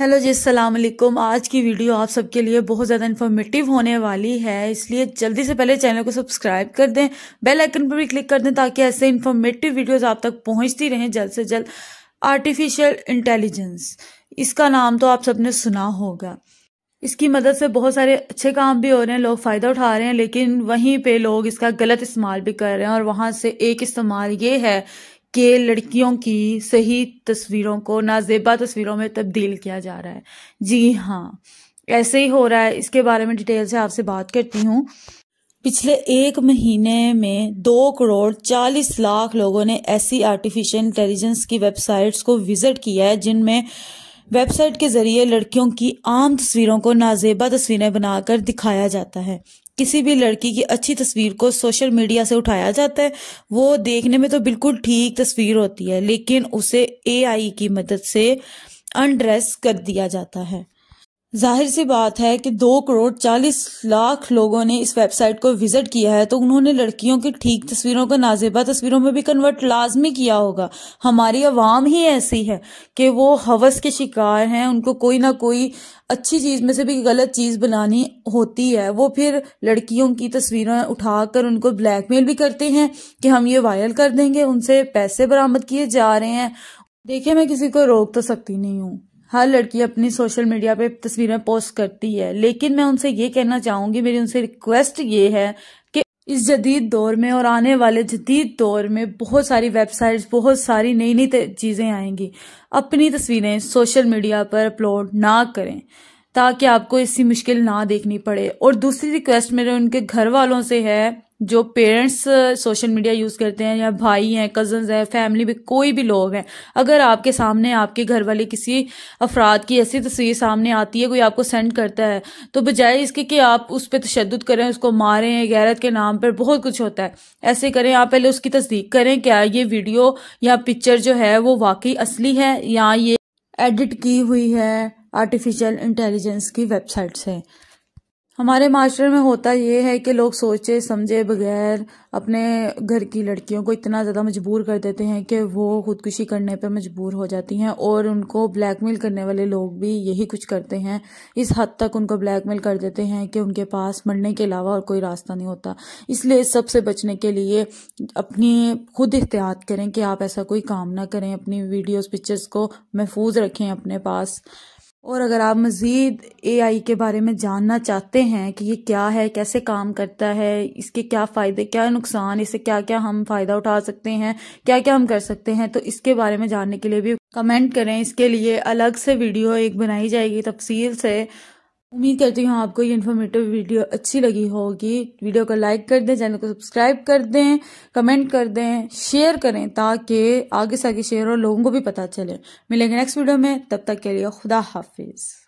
hello जी सलामकुम आज की वीडियो आप सबके लिए बहुत ज़्यादा इन्फॉर्मेटिव होने वाली है इसलिए जल्दी से पहले चैनल को सब्सक्राइब कर दें बेल आइकन पर भी क्लिक कर दें ताकि ऐसे इन्फॉर्मेटिव वीडियोस आप तक पहुंचती रहें जल्द से जल्द आर्टिफिशियल इंटेलिजेंस इसका नाम तो आप सबने सुना होगा इसकी मदद से बहुत सारे अच्छे काम भी हो रहे हैं लोग फ़ायदा उठा रहे हैं लेकिन वहीं पे लोग इसका गलत इस्तेमाल भी कर रहे हैं और वहाँ से एक इस्तेमाल ये है के लड़कियों की सही तस्वीरों को नाजेबा तस्वीरों में तब्दील किया जा रहा है जी हाँ ऐसे ही हो रहा है इसके बारे में डिटेल से आपसे बात करती हूँ पिछले एक महीने में दो करोड़ चालीस लाख लोगों ने ऐसी आर्टिफिशियल इंटेलिजेंस की वेबसाइट्स को विजिट किया है जिनमें वेबसाइट के ज़रिए लड़कियों की आम तस्वीरों को नाजेबा तस्वीरें बनाकर दिखाया जाता है किसी भी लड़की की अच्छी तस्वीर को सोशल मीडिया से उठाया जाता है वो देखने में तो बिल्कुल ठीक तस्वीर होती है लेकिन उसे एआई की मदद से अनड्रेस कर दिया जाता है जाहिर सी बात है कि दो करोड़ चालीस लाख लोगों ने इस वेबसाइट को विजिट किया है तो उन्होंने लड़कियों की ठीक तस्वीरों को नाजेबा तस्वीरों में भी कन्वर्ट लाजमी किया होगा हमारी आवाम ही ऐसी है कि वो हवस के शिकार हैं उनको कोई ना कोई अच्छी चीज़ में से भी गलत चीज़ बनानी होती है वो फिर लड़कियों की तस्वीरें उठाकर उनको ब्लैकमेल भी करते हैं कि हम ये वायरल कर देंगे उनसे पैसे बरामद किए जा रहे हैं देखिये मैं किसी को रोक तो सकती नहीं हूँ हर लड़की अपनी सोशल मीडिया पे तस्वीरें पोस्ट करती है लेकिन मैं उनसे ये कहना चाहूंगी मेरी उनसे रिक्वेस्ट ये है कि इस जदीद दौर में और आने वाले जदीद दौर में बहुत सारी वेबसाइट्स बहुत सारी नई नई चीज़ें आएंगी अपनी तस्वीरें सोशल मीडिया पर अपलोड ना करें ताकि आपको इसी मुश्किल ना देखनी पड़े और दूसरी रिक्वेस्ट मेरे उनके घर वालों से है जो पेरेंट्स सोशल मीडिया यूज़ करते हैं या भाई हैं कज़न्स हैं फैमिली में कोई भी लोग हैं अगर आपके सामने आपके घर वाले किसी अफराद की ऐसी तस्वीर सामने आती है कोई आपको सेंड करता है तो बजाय इसके कि आप उस पर तशद करें उसको मारें गैरत के नाम पर बहुत कुछ होता है ऐसे करें आप पहले उसकी तस्दीक करें क्या ये वीडियो या पिक्चर जो है वो वाकई असली है या ये एडिट की हुई है आर्टिफिशियल इंटेलिजेंस की वेबसाइट से हमारे माशरे में होता यह है कि लोग सोचे समझे बगैर अपने घर की लड़कियों को इतना ज़्यादा मजबूर कर देते हैं कि वो खुदकुशी करने पर मजबूर हो जाती हैं और उनको ब्लैकमेल करने वाले लोग भी यही कुछ करते हैं इस हद तक उनको ब्लैकमेल कर देते हैं कि उनके पास मरने के अलावा और कोई रास्ता नहीं होता इसलिए इस सबसे बचने के लिए अपनी खुद एहतियात करें कि आप ऐसा कोई काम ना करें अपनी वीडियोज़ पिक्चर्स को महफूज रखें अपने पास और अगर आप मज़ीद ए के बारे में जानना चाहते हैं कि ये क्या है कैसे काम करता है इसके क्या फ़ायदे क्या नुकसान इससे क्या क्या हम फ़ायदा उठा सकते हैं क्या क्या हम कर सकते हैं तो इसके बारे में जानने के लिए भी कमेंट करें इसके लिए अलग से वीडियो एक बनाई जाएगी तफसील से उम्मीद करती हूँ आपको ये इन्फॉर्मेटिव वीडियो अच्छी लगी होगी वीडियो को लाइक कर दें चैनल को सब्सक्राइब कर दें कमेंट कर दें शेयर करें ताकि आगे से आगे शेयर और लोगों को भी पता चले मिलेंगे नेक्स्ट वीडियो में तब तक के लिए खुदा हाफिज़